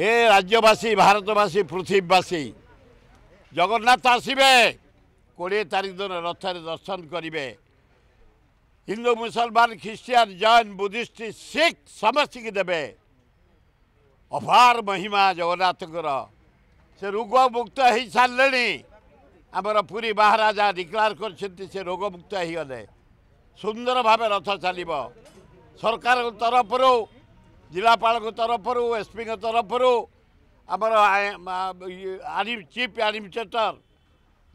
হে রাজ্যবাসী ভারতবাসী পৃথিবীবাসী জগন্নাথ আসবে কোড়িয়ে তারিখ দিন রথরে দর্শন করবে হিন্দু মুসলমান খ্রিস্টিয়ান জৈন বুদ্ধিষ্ট শিখ সমস্তকে দেবে অভার মহিমা জগন্নাথকর সে রোগ মুক্ত হয়ে সারে আমার পুরী মহারাজা ডিক্লার করছেন সে রোগ মুক্ত হয়ে গলে সুন্দরভাবে রথ চাল সরকার তরফর जिल्लापा तरफु एसपिको तरफु आम चिफ आडमिनट्रेटर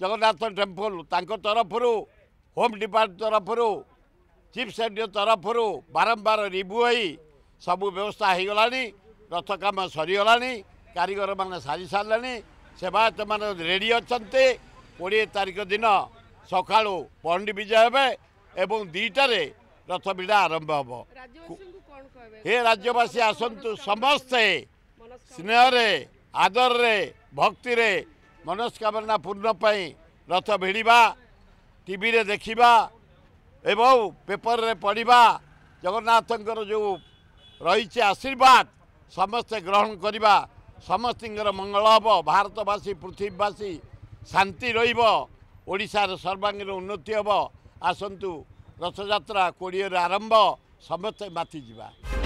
जगन्नाथ टेम्पल तरफु होम डिपार तरफ्रु चिफ सेक्रेट तरफु बारम्बार रिभ्यू सब व्यवस्था सारी सरिगलािगर म सारिसारेवायत रेडी अहिले कि तारिख दिन सकालु पहन्डी विजय हेर्नु दुईटा ରଥ ରଥପିଠା ଆରମ୍ଭ ହେବ ହେ ରାଜ୍ୟବାସୀ ଆସନ୍ତୁ ସମସ୍ତେ ସ୍ନେହରେ ଆଦରରେ ଭକ୍ତିରେ ମନସ୍କାମନା ପୂର୍ଣ୍ଣ ପାଇଁ ରଥ ଭିଡ଼ିବା ଟିଭିରେ ଦେଖିବା ଏବଂ ପେପରରେ ପଢ଼ିବା ଜଗନ୍ନାଥଙ୍କର ଯେଉଁ ରହିଛି ଆଶୀର୍ବାଦ ସମସ୍ତେ ଗ୍ରହଣ କରିବା ସମସ୍ତଙ୍କର ମଙ୍ଗଳ ହେବ ଭାରତବାସୀ ପୃଥିବୀବାସୀ ଶାନ୍ତି ରହିବ ଓଡ଼ିଶାର ସର୍ବାଙ୍ଗୀନ ଉନ୍ନତି ହେବ ଆସନ୍ତୁ रथजात्रा कोडिएर आरम्भ समस्ते माति